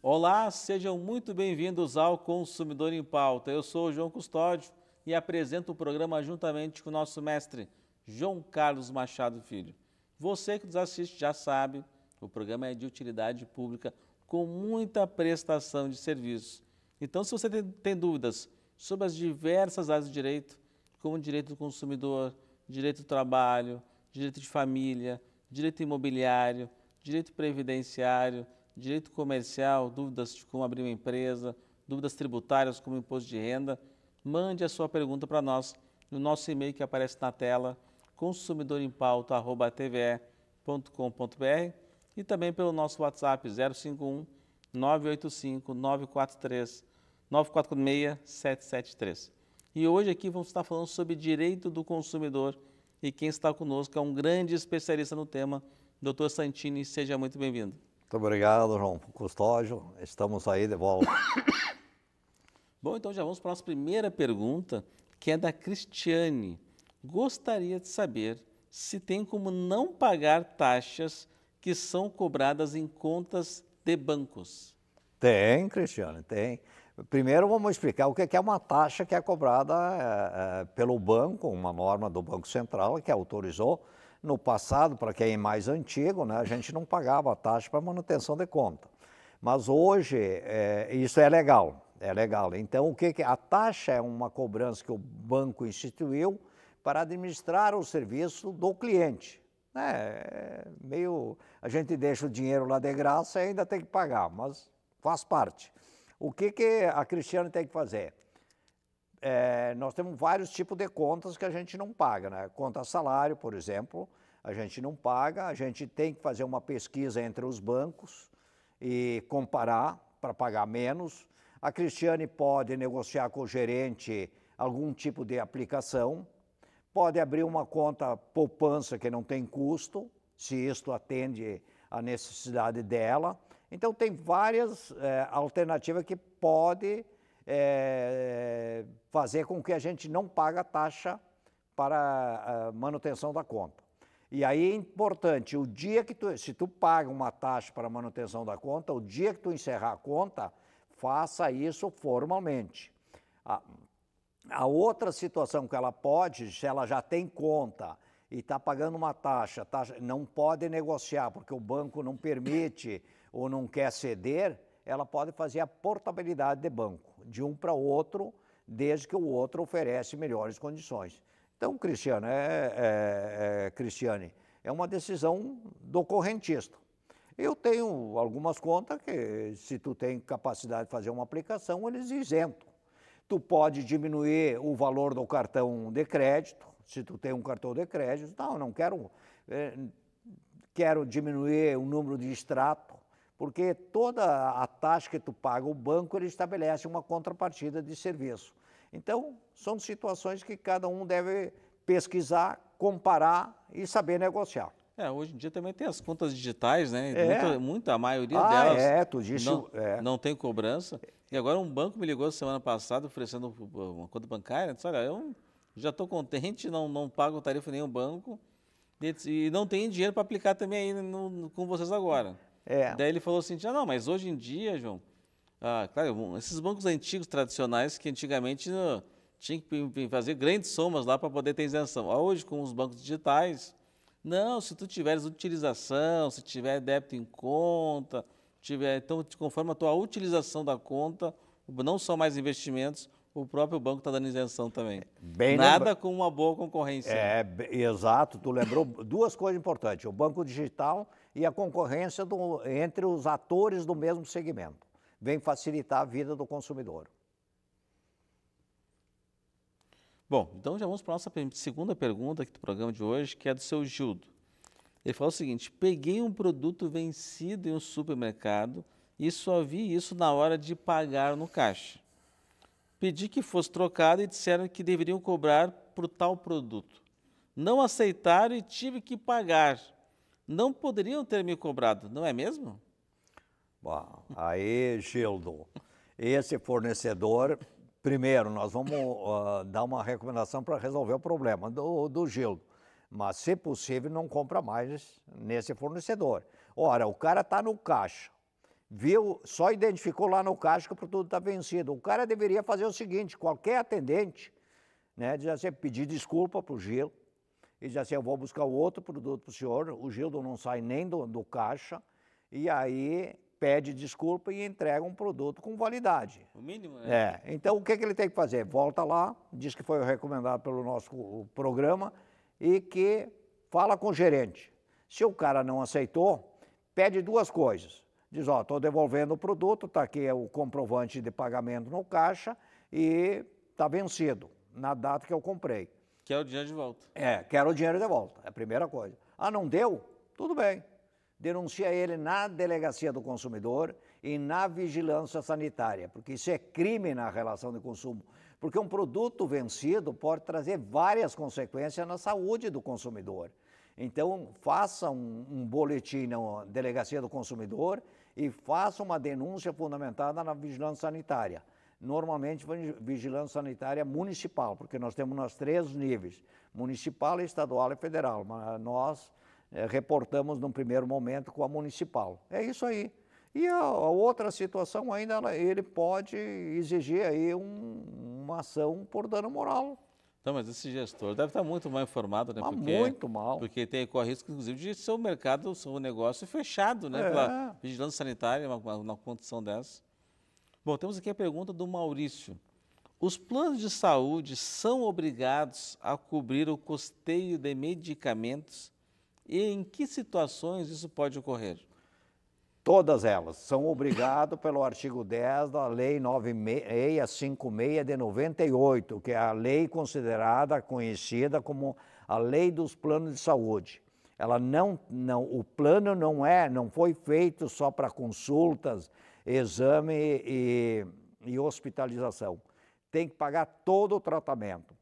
Olá, sejam muito bem-vindos ao Consumidor em Pauta. Eu sou o João Custódio e apresento o programa juntamente com o nosso mestre João Carlos Machado Filho. Você que nos assiste já sabe, o programa é de utilidade pública com muita prestação de serviços. Então, se você tem dúvidas sobre as diversas áreas do direito, como direito do consumidor, direito do trabalho, direito de família, direito imobiliário, direito previdenciário, direito comercial, dúvidas de como abrir uma empresa, dúvidas tributárias como imposto de renda, mande a sua pergunta para nós no nosso e-mail que aparece na tela, consumidorempauta.tve.com.br e também pelo nosso WhatsApp 051 985 943 946-773. E hoje aqui vamos estar falando sobre direito do consumidor e quem está conosco é um grande especialista no tema, Dr. Santini, seja muito bem-vindo. Muito obrigado, João Custódio. Estamos aí de volta. Bom, então já vamos para a nossa primeira pergunta, que é da Cristiane. Gostaria de saber se tem como não pagar taxas que são cobradas em contas de bancos. Tem, Cristiane, tem. Primeiro, vamos explicar o é que é uma taxa que é cobrada é, pelo banco, uma norma do Banco Central que autorizou. No passado, para quem é mais antigo, né, a gente não pagava a taxa para manutenção de conta. Mas hoje, é, isso é legal, é legal. Então, o que, que a taxa é uma cobrança que o banco instituiu para administrar o serviço do cliente. Né? É, meio, a gente deixa o dinheiro lá de graça e ainda tem que pagar, mas faz parte. O que, que a Cristiane tem que fazer? É, nós temos vários tipos de contas que a gente não paga, né? Conta salário, por exemplo, a gente não paga, a gente tem que fazer uma pesquisa entre os bancos e comparar para pagar menos. A Cristiane pode negociar com o gerente algum tipo de aplicação, pode abrir uma conta poupança que não tem custo, se isto atende à necessidade dela. Então, tem várias é, alternativas que pode é, fazer com que a gente não paga taxa para manutenção da conta. E aí é importante, o dia que tu, se tu paga uma taxa para manutenção da conta, o dia que tu encerrar a conta, faça isso formalmente. A, a outra situação que ela pode, se ela já tem conta e está pagando uma taxa, taxa, não pode negociar, porque o banco não permite ou não quer ceder, ela pode fazer a portabilidade de banco, de um para outro, desde que o outro oferece melhores condições. Então, Cristiano, é, é, é, Cristiane, é uma decisão do correntista. Eu tenho algumas contas que, se tu tem capacidade de fazer uma aplicação, eles isentam. Tu pode diminuir o valor do cartão de crédito, se tu tem um cartão de crédito, não, não quero, eh, quero diminuir o número de extrato, porque toda a taxa que tu paga o banco, ele estabelece uma contrapartida de serviço. Então, são situações que cada um deve pesquisar, comparar e saber negociar. É, hoje em dia também tem as contas digitais, né? É. Muita, muita, a maioria ah, delas é, tu disse, não, é. não tem cobrança. E agora um banco me ligou semana passada oferecendo uma conta bancária. Disse, olha, eu já estou contente, não, não pago tarifa nenhum banco. E não tenho dinheiro para aplicar também aí no, no, com vocês agora. É. Daí ele falou assim, ah, não, mas hoje em dia, João, ah, claro, esses bancos antigos, tradicionais, que antigamente não, ah, tinha que fazer grandes somas lá para poder ter isenção. Ah, hoje, com os bancos digitais, não, se tu tiveres utilização, se tiver débito em conta, tiver, então conforme a tua utilização da conta, não só mais investimentos, o próprio banco está dando isenção também. Bem Nada lembra... com uma boa concorrência. É, exato. Tu lembrou duas coisas importantes. O banco digital e a concorrência do, entre os atores do mesmo segmento. Vem facilitar a vida do consumidor. Bom, então já vamos para a nossa segunda pergunta aqui do programa de hoje, que é do seu Gildo. Ele falou o seguinte: peguei um produto vencido em um supermercado e só vi isso na hora de pagar no caixa. Pedi que fosse trocado e disseram que deveriam cobrar por tal produto. Não aceitaram e tive que pagar não poderiam ter me cobrado, não é mesmo? Bom, aí, Gildo, esse fornecedor, primeiro, nós vamos uh, dar uma recomendação para resolver o problema do, do Gildo. Mas, se possível, não compra mais nesse fornecedor. Ora, o cara está no caixa, viu, só identificou lá no caixa que o produto está vencido. O cara deveria fazer o seguinte: qualquer atendente, né, dizer assim, pedir desculpa para o Gildo, e disse assim, eu vou buscar outro produto para o senhor, o Gildo não sai nem do, do caixa, e aí pede desculpa e entrega um produto com validade. O mínimo, né? É. Então, o que, que ele tem que fazer? Volta lá, diz que foi recomendado pelo nosso programa e que fala com o gerente. Se o cara não aceitou, pede duas coisas. Diz, ó, oh, estou devolvendo o produto, está aqui o comprovante de pagamento no caixa e está vencido na data que eu comprei. Quer o dinheiro de volta. É, quero o dinheiro de volta, é a primeira coisa. Ah, não deu? Tudo bem. Denuncia ele na delegacia do consumidor e na vigilância sanitária, porque isso é crime na relação de consumo. Porque um produto vencido pode trazer várias consequências na saúde do consumidor. Então, faça um, um boletim na delegacia do consumidor e faça uma denúncia fundamentada na vigilância sanitária normalmente vigilância sanitária municipal, porque nós temos nós três níveis, municipal, estadual e federal, mas nós eh, reportamos num primeiro momento com a municipal. É isso aí. E a, a outra situação ainda, ela, ele pode exigir aí um, uma ação por dano moral. Então, mas esse gestor deve estar muito mal informado, né? Mas tá porque, muito mal. Porque tem, corre risco, inclusive, de ser o mercado, o negócio fechado, né? É. Pela vigilância sanitária, uma, uma condição dessa. Bom, temos aqui a pergunta do Maurício. Os planos de saúde são obrigados a cobrir o custeio de medicamentos e em que situações isso pode ocorrer? Todas elas são obrigadas pelo artigo 10 da Lei 956 de 98, que é a lei considerada conhecida como a Lei dos Planos de Saúde. Ela não, não o plano não é, não foi feito só para consultas, exame e, e hospitalização. Tem que pagar todo o tratamento.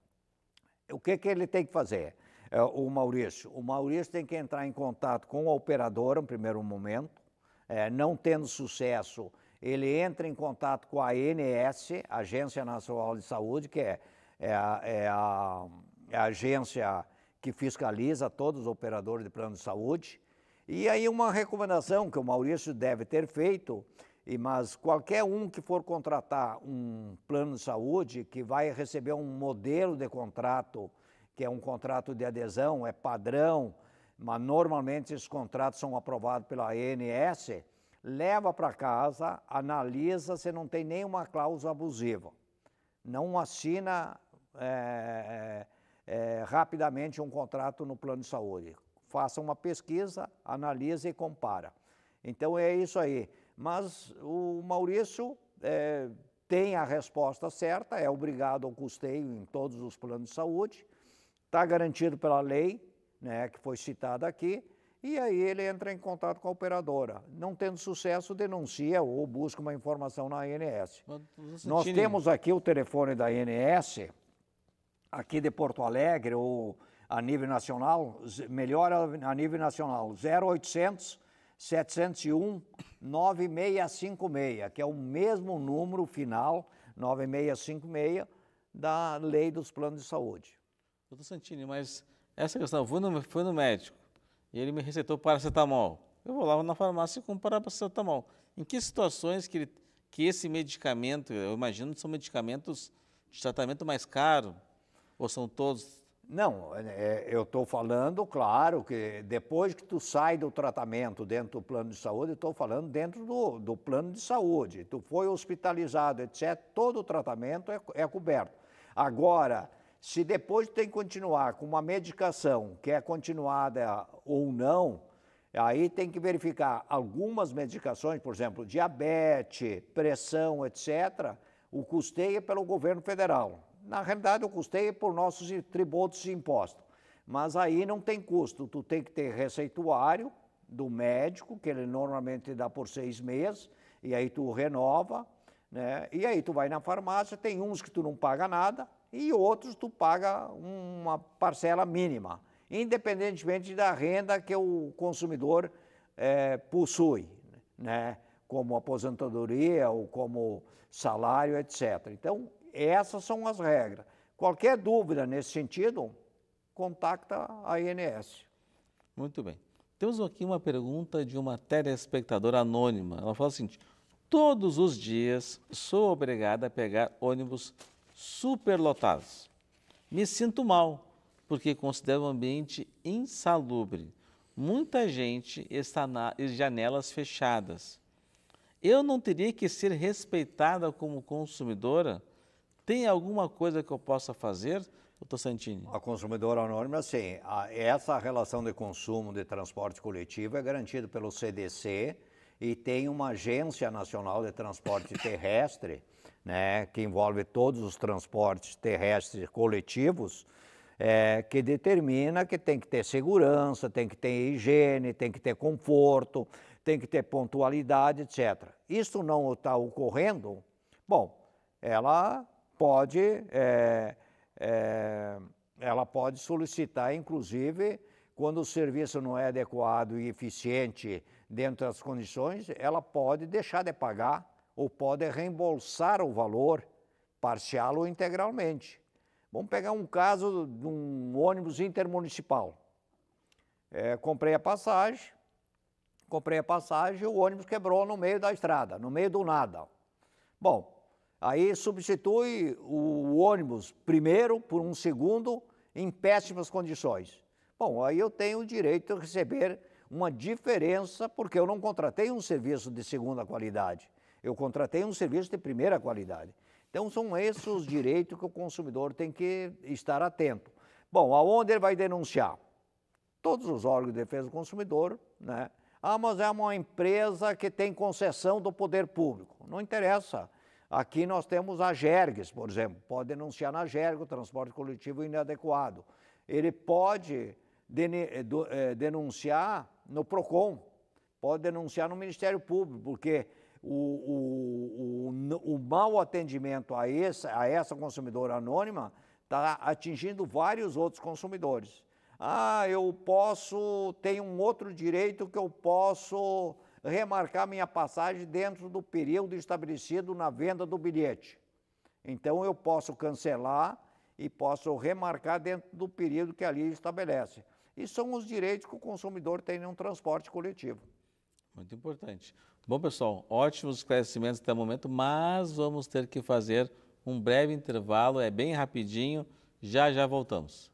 O que, que ele tem que fazer? Eh, o Maurício. O Maurício tem que entrar em contato com a operadora, no primeiro momento, é, não tendo sucesso, ele entra em contato com a ANS, Agência Nacional de Saúde, que é, é, a, é a, é a, agência que fiscaliza todos os operadores de plano de saúde. E aí uma recomendação que o Maurício deve ter feito e, mas qualquer um que for contratar um plano de saúde, que vai receber um modelo de contrato, que é um contrato de adesão, é padrão, mas normalmente esses contratos são aprovados pela ANS, leva para casa, analisa se não tem nenhuma cláusula abusiva. Não assina é, é, rapidamente um contrato no plano de saúde. Faça uma pesquisa, analisa e compara. Então é isso aí mas o Maurício é, tem a resposta certa, é obrigado ao custeio em todos os planos de saúde, está garantido pela lei, né, que foi citada aqui, e aí ele entra em contato com a operadora. Não tendo sucesso, denuncia ou busca uma informação na ANS. Nós temos aqui o telefone da ANS, aqui de Porto Alegre, ou a nível nacional, melhor a nível nacional, 0800 701 9656, que é o mesmo número final, 9656, da lei dos planos de saúde. Doutor Santini, mas essa questão, eu fui no, fui no médico e ele me receitou paracetamol. Eu vou lá na farmácia e compro paracetamol. Em que situações que, ele, que esse medicamento, eu imagino que são medicamentos de tratamento mais caro, ou são todos não, é, é, eu estou falando, claro, que depois que tu sai do tratamento dentro do plano de saúde, estou falando dentro do, do, plano de saúde. Tu foi hospitalizado, etc., todo o tratamento é, é coberto. Agora, se depois tem que continuar com uma medicação que é continuada ou não, aí tem que verificar algumas medicações, por exemplo, diabetes, pressão, etc., o custeio é pelo governo federal na realidade, o custeio é por nossos tributos e impostos. Mas aí não tem custo, tu tem que ter receituário do médico, que ele normalmente dá por seis meses, e aí tu renova, né? E aí tu vai na farmácia, tem uns que tu não paga nada e outros tu paga uma parcela mínima, independentemente da renda que o consumidor é, possui, né? Como aposentadoria ou como salário, etc. Então, essas são as regras. Qualquer dúvida nesse sentido, contacta a INS. Muito bem. Temos aqui uma pergunta de uma telespectadora anônima. Ela fala o seguinte: todos os dias sou obrigada a pegar ônibus superlotados. Me sinto mal, porque considero o ambiente insalubre. Muita gente está nas janelas fechadas. Eu não teria que ser respeitada como consumidora? Tem alguma coisa que eu possa fazer, doutor Santini? A consumidora anônima, sim. A, essa relação de consumo de transporte coletivo é garantida pelo CDC e tem uma agência nacional de transporte terrestre, né, que envolve todos os transportes terrestres coletivos, é, que determina que tem que ter segurança, tem que ter higiene, tem que ter conforto, tem que ter pontualidade, etc. Isso não está ocorrendo, bom, ela pode, é, é, ela pode solicitar, inclusive, quando o serviço não é adequado e eficiente dentro das condições, ela pode deixar de pagar ou pode reembolsar o valor, parcial ou integralmente. Vamos pegar um caso de um ônibus intermunicipal. É, comprei a passagem, comprei a passagem o ônibus quebrou no meio da estrada, no meio do nada. Bom, Aí substitui o ônibus primeiro por um segundo em péssimas condições. Bom, aí eu tenho o direito de receber uma diferença porque eu não contratei um serviço de segunda qualidade. Eu contratei um serviço de primeira qualidade. Então são esses os direitos que o consumidor tem que estar atento. Bom, aonde ele vai denunciar? Todos os órgãos de defesa do consumidor, né? Ah, mas é uma empresa que tem concessão do poder público. Não interessa. Aqui nós temos a Jergues, por exemplo, pode denunciar na o transporte coletivo inadequado. Ele pode eh, eh, denunciar no PROCON, pode denunciar no Ministério Público, porque o, o, o, o mau atendimento a essa, a essa consumidora anônima está atingindo vários outros consumidores. Ah, eu posso, tem um outro direito que eu posso remarcar minha passagem dentro do período estabelecido na venda do bilhete. Então eu posso cancelar e posso remarcar dentro do período que ali estabelece. E são os direitos que o consumidor tem em um transporte coletivo. Muito importante. Bom, pessoal, ótimos esclarecimentos até o momento, mas vamos ter que fazer um breve intervalo, é bem rapidinho, já já voltamos.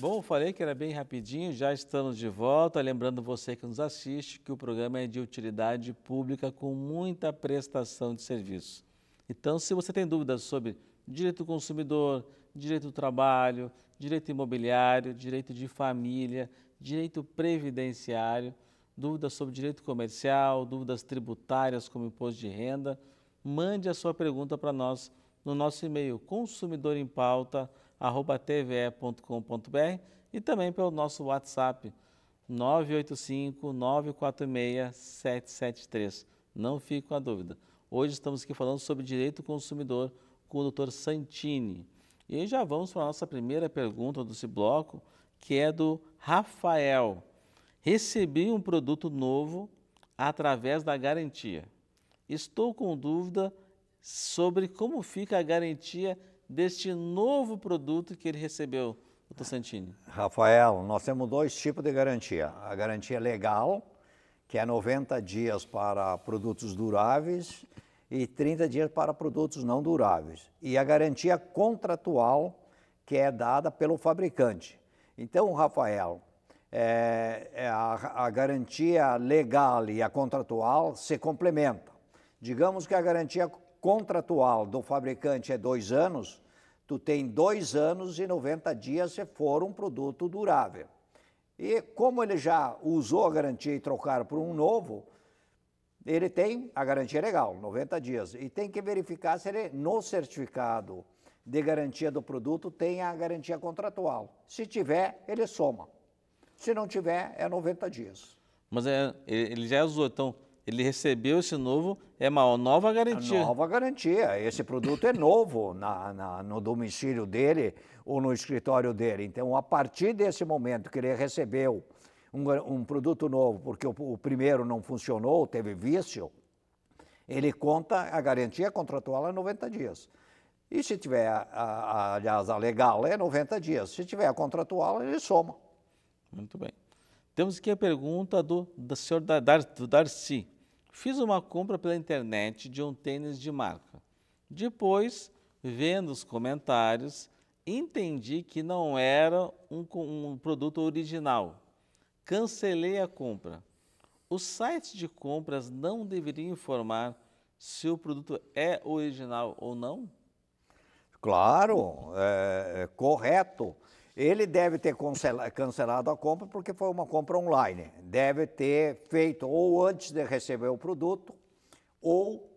Bom, falei que era bem rapidinho, já estamos de volta. Lembrando você que nos assiste que o programa é de utilidade pública com muita prestação de serviço. Então, se você tem dúvidas sobre direito do consumidor, direito do trabalho, direito imobiliário, direito de família, direito previdenciário, dúvidas sobre direito comercial, dúvidas tributárias como imposto de renda, mande a sua pergunta para nós no nosso e-mail consumidorempauta.com arroba tve.com.br e também pelo nosso WhatsApp 985-946-773. Não fique com a dúvida. Hoje estamos aqui falando sobre direito consumidor com o Dr. Santini. E aí já vamos para a nossa primeira pergunta desse bloco, que é do Rafael. Recebi um produto novo através da garantia. Estou com dúvida sobre como fica a garantia deste novo produto que ele recebeu, doutor Santini? Rafael, nós temos dois tipos de garantia. A garantia legal, que é 90 dias para produtos duráveis e 30 dias para produtos não duráveis. E a garantia contratual, que é dada pelo fabricante. Então, Rafael, é, é a, a, garantia legal e a contratual se complementam. Digamos que a garantia contratual do fabricante é dois anos, tu tem dois anos e 90 dias se for um produto durável. E como ele já usou a garantia e trocar por um novo, ele tem a garantia legal, 90 dias. E tem que verificar se ele, no certificado de garantia do produto, tem a garantia contratual. Se tiver, ele soma. Se não tiver, é 90 dias. Mas é, ele já usou, então, ele recebeu esse novo, é uma nova garantia. Nova garantia. Esse produto é novo na, na, no domicílio dele ou no escritório dele. Então, a partir desse momento que ele recebeu um, um produto novo, porque o, o primeiro não funcionou, teve vício, ele conta a garantia contratual é 90 dias. E se tiver, a, a, aliás, a legal é 90 dias. Se tiver a contratual, ele soma. Muito bem. Temos aqui a pergunta do, do senhor Dar, Darcy. Fiz uma compra pela internet de um tênis de marca. Depois, vendo os comentários, entendi que não era um, um produto original. Cancelei a compra. Os sites de compras não deveriam informar se o produto é original ou não? Claro, é, é correto. Ele deve ter cancelado a compra porque foi uma compra online. Deve ter feito ou antes de receber o produto ou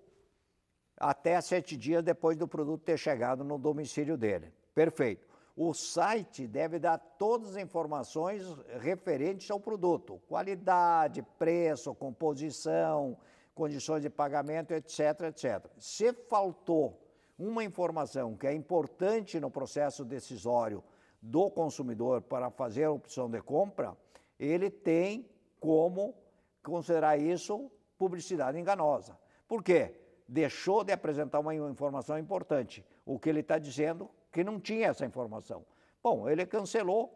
até sete dias depois do produto ter chegado no domicílio dele. Perfeito. O site deve dar todas as informações referentes ao produto: qualidade, preço, composição, condições de pagamento, etc, etc. Se faltou uma informação que é importante no processo decisório do consumidor para fazer a opção de compra, ele tem como considerar isso publicidade enganosa. Por quê? Deixou de apresentar uma informação importante. O que ele está dizendo que não tinha essa informação. Bom, ele cancelou.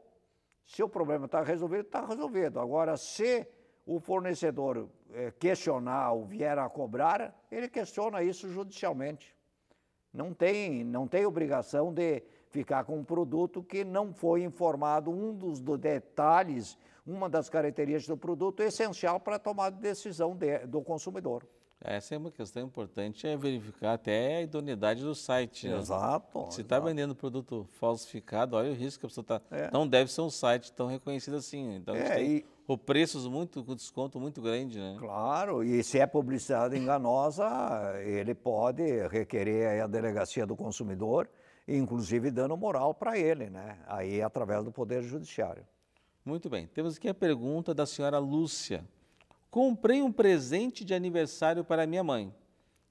Se o problema está resolvido, está resolvido. Agora, se o fornecedor eh, questionar ou vier a cobrar, ele questiona isso judicialmente. Não tem, não tem obrigação de ficar com um produto que não foi informado um dos detalhes, uma das características do produto essencial para a tomada de decisão de, do consumidor. Essa é uma questão importante, é verificar até a idoneidade do site. Né? Exato. Se está vendendo produto falsificado, olha o risco que a pessoa está. É. Não deve ser um site tão reconhecido assim. Né? Então, é, e... o preço muito, com desconto muito grande, né? Claro, e se é publicidade enganosa, ele pode requerer a delegacia do consumidor inclusive dando moral para ele, né? Aí através do Poder Judiciário. Muito bem. Temos aqui a pergunta da senhora Lúcia. Comprei um presente de aniversário para minha mãe.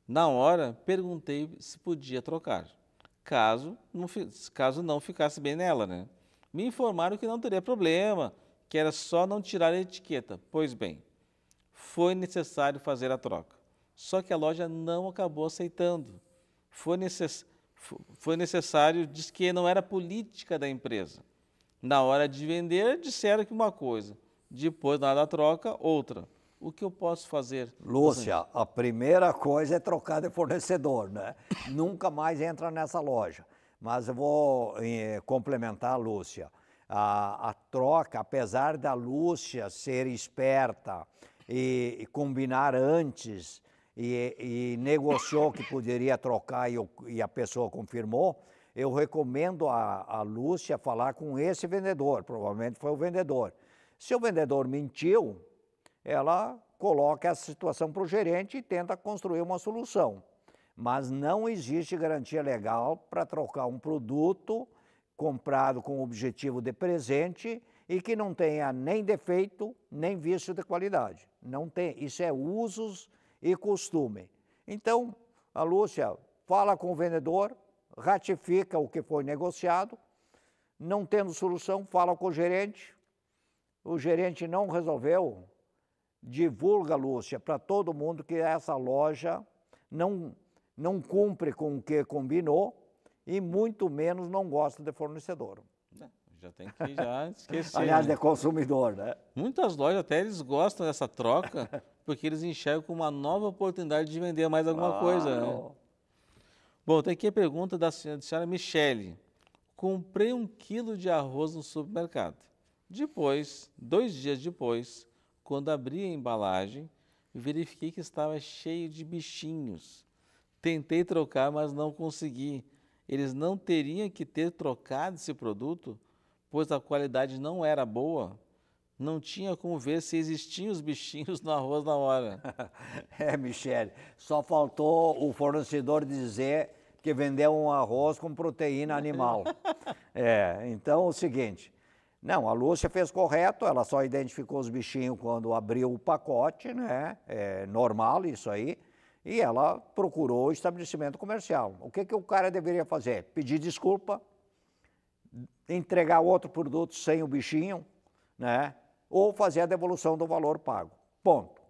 Na hora, perguntei se podia trocar, caso não, caso não ficasse bem nela, né? Me informaram que não teria problema, que era só não tirar a etiqueta. Pois bem, foi necessário fazer a troca. Só que a loja não acabou aceitando. Foi necessário foi necessário, diz que não era política da empresa. Na hora de vender, disseram que uma coisa, depois, na hora da troca, outra. O que eu posso fazer? Lúcia, a primeira coisa é trocar de fornecedor, né? Nunca mais entra nessa loja. Mas eu vou eh, complementar Lúcia. A, a, troca, apesar da Lúcia ser esperta e, e combinar antes e, e negociou que poderia trocar e, e, a pessoa confirmou, eu recomendo a, a Lúcia falar com esse vendedor, provavelmente foi o vendedor. Se o vendedor mentiu, ela coloca essa situação para o gerente e tenta construir uma solução. Mas não existe garantia legal para trocar um produto comprado com o objetivo de presente e que não tenha nem defeito, nem vício de qualidade. Não tem, isso é usos e costume. Então, a Lúcia fala com o vendedor, ratifica o que foi negociado, não tendo solução, fala com o gerente, o gerente não resolveu, divulga, Lúcia, para todo mundo que essa loja não, não cumpre com o que combinou e muito menos não gosta de fornecedor. É, já tem que já esquecer. Aliás, né? é consumidor, né? Muitas lojas até eles gostam dessa troca. porque eles enxergam com uma nova oportunidade de vender mais alguma claro. coisa. Né? Bom, tem aqui a pergunta da senhora, da senhora Michele. Comprei um quilo de arroz no supermercado. Depois, dois dias depois, quando abri a embalagem, verifiquei que estava cheio de bichinhos. Tentei trocar, mas não consegui. Eles não teriam que ter trocado esse produto, pois a qualidade não era boa não tinha como ver se existiam os bichinhos no arroz na hora. é, Michele, só faltou o fornecedor dizer que vendeu um arroz com proteína animal. é, então o seguinte, não, a Lúcia fez correto, ela só identificou os bichinhos quando abriu o pacote, né? É normal isso aí. E ela procurou o estabelecimento comercial. O que, que o cara deveria fazer? Pedir desculpa, entregar outro produto sem o bichinho, né? ou fazer a devolução do valor pago. Ponto.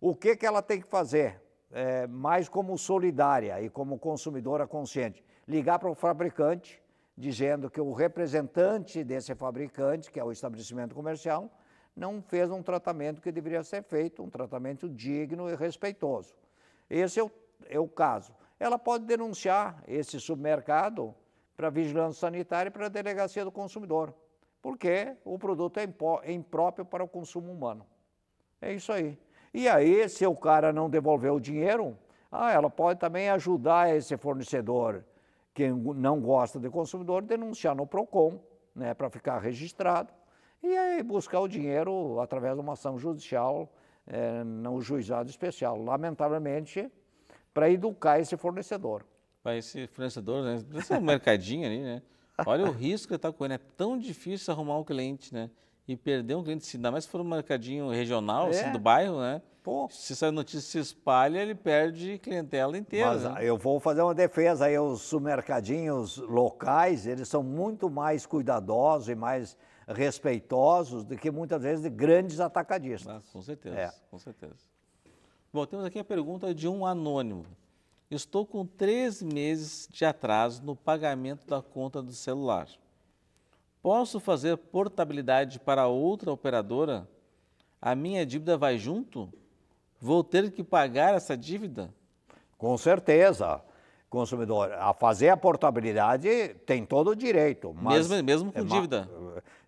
O que, que ela tem que fazer? É, mais como solidária e como consumidora consciente, ligar para o fabricante, dizendo que o representante desse fabricante, que é o estabelecimento comercial, não fez um tratamento que deveria ser feito, um tratamento digno e respeitoso. Esse é o, é o caso. Ela pode denunciar esse submercado para a vigilância sanitária e para a delegacia do consumidor porque o produto é, é, impróprio para o consumo humano. É isso aí. E aí, se o cara não devolver o dinheiro, ah, ela pode também ajudar esse fornecedor que não gosta de consumidor denunciar no Procon, né, para ficar registrado e aí buscar o dinheiro através de uma ação judicial é, no juizado especial, lamentavelmente, para educar esse fornecedor. Para esse fornecedor, né? Precisa ser um mercadinho ali, né? Olha o risco que ele está correndo. É tão difícil arrumar um cliente, né? E perder um cliente, se ainda mais se for um mercadinho regional, assim, é. assim, do bairro, né? Pô. Se essa notícia se espalha, ele perde clientela inteira. Mas né? eu vou fazer uma defesa aí, os supermercadinhos locais, eles são muito mais cuidadosos e mais respeitosos do que muitas vezes de grandes atacadistas. Ah, com certeza, é. com certeza. Bom, temos aqui a pergunta de um anônimo. Estou com três meses de atraso no pagamento da conta do celular. Posso fazer portabilidade para outra operadora? A minha dívida vai junto? Vou ter que pagar essa dívida? Com certeza, consumidor. A fazer a portabilidade tem todo o direito. mesmo, mesmo com é dívida?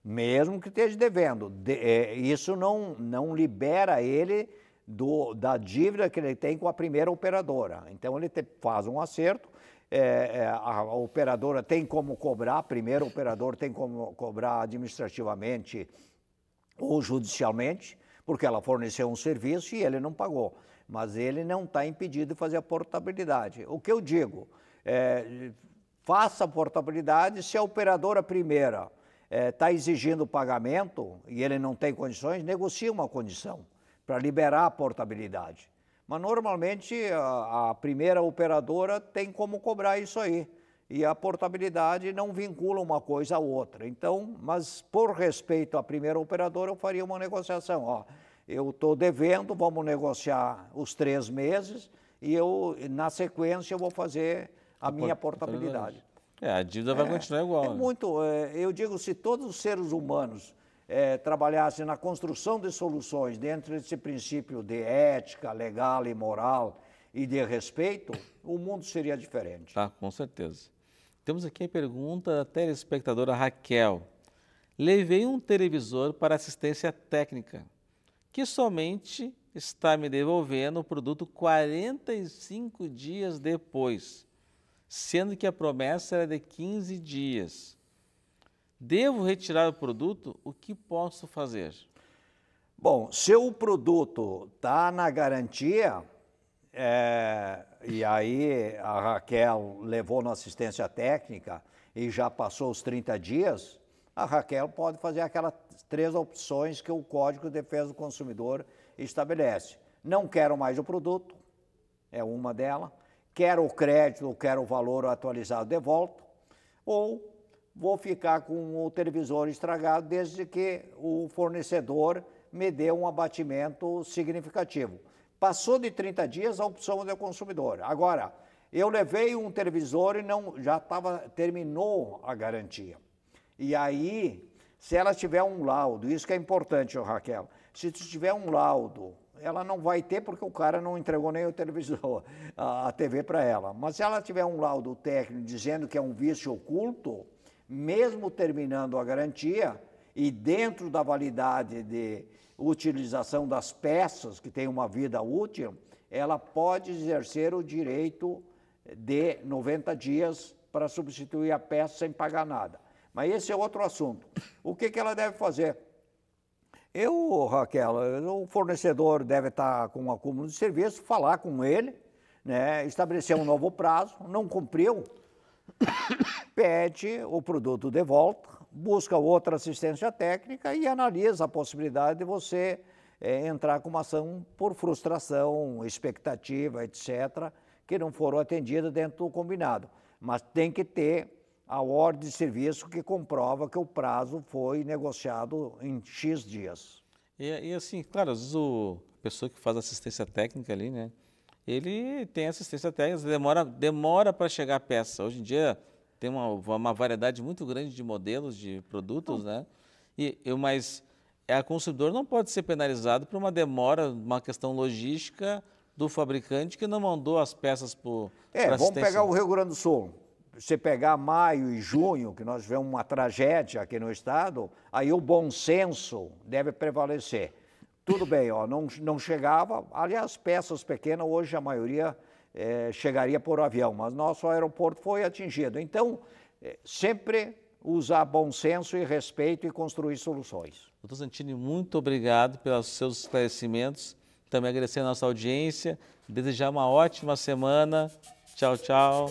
Mesmo que esteja devendo. De, é, isso não, não libera ele do, da dívida que ele tem com a primeira operadora. Então ele te, faz um acerto, é, é a, a operadora tem como cobrar, primeiro operador tem como cobrar administrativamente ou judicialmente, porque ela forneceu um serviço e ele não pagou. Mas ele não está impedido de fazer a portabilidade. O que eu digo, é, faça a portabilidade se a operadora primeira está é, tá exigindo o pagamento e ele não tem condições, negocie uma condição para liberar a portabilidade. Mas normalmente a, a, primeira operadora tem como cobrar isso aí. E a portabilidade não vincula uma coisa à outra. Então, mas por respeito à primeira operadora, eu faria uma negociação. Ó, eu estou devendo, vamos negociar os três meses e eu, na sequência, eu vou fazer a, a minha portabilidade. portabilidade. É, a dívida vai é, continuar igual. É né? muito. É, eu digo, se todos os seres humanos é, trabalhasse na construção de soluções dentro desse princípio de ética, legal e moral e de respeito, o mundo seria diferente. Tá, com certeza. Temos aqui a pergunta da telespectadora Raquel. Levei um televisor para assistência técnica, que somente está me devolvendo o produto 45 dias depois, sendo que a promessa era de 15 dias devo retirar o produto, o que posso fazer? Bom, se o produto está na garantia, é, e aí a Raquel levou na assistência técnica e já passou os 30 dias, a Raquel pode fazer aquelas três opções que o Código de Defesa do Consumidor estabelece. Não quero mais o produto, é uma delas. Quero o crédito, quero o valor atualizado de volta. Ou vou ficar com o televisor estragado desde que o fornecedor me dê um abatimento significativo. Passou de 30 dias a opção do consumidor. Agora, eu levei um televisor e não já tava, terminou a garantia. E aí, se ela tiver um laudo, isso que é importante, Raquel, se tiver um laudo, ela não vai ter porque o cara não entregou nem o televisor, a, a TV para ela. Mas se ela tiver um laudo técnico dizendo que é um vício oculto, mesmo terminando a garantia e dentro da validade de utilização das peças, que tem uma vida útil, ela pode exercer o direito de 90 dias para substituir a peça sem pagar nada. Mas esse é outro assunto. O que, que ela deve fazer? Eu, Raquel, o fornecedor deve estar com um acúmulo de serviço, falar com ele, né, estabelecer um novo prazo, não cumpriu, pede o produto de volta, busca outra assistência técnica e analisa a possibilidade de você é, entrar com uma ação por frustração, expectativa, etc., que não foram atendidas dentro do combinado. Mas tem que ter a ordem de serviço que comprova que o prazo foi negociado em X dias. E, e assim, claro, às vezes o a pessoa que faz assistência técnica ali, né? Ele tem assistência técnica, demora demora para chegar a peça. Hoje em dia tem uma, uma variedade muito grande de modelos de produtos, Bom. Hum. né? E eu mas a consumidor não pode ser penalizado por uma demora, uma questão logística do fabricante que não mandou as peças para É, vamos assistência. pegar o Rio Grande do Sul. Você pegar maio e junho, que nós vemos uma tragédia aqui no estado, aí o bom senso deve prevalecer. Tudo bem, ó, não, não chegava. Aliás, peças pequenas, hoje a maioria é, chegaria por avião, mas nosso aeroporto foi atingido. Então, é, sempre usar bom senso e respeito e construir soluções. Doutor Santini, muito obrigado pelos seus esclarecimentos. Também agradecer a nossa audiência, desejar uma ótima semana. Tchau, tchau.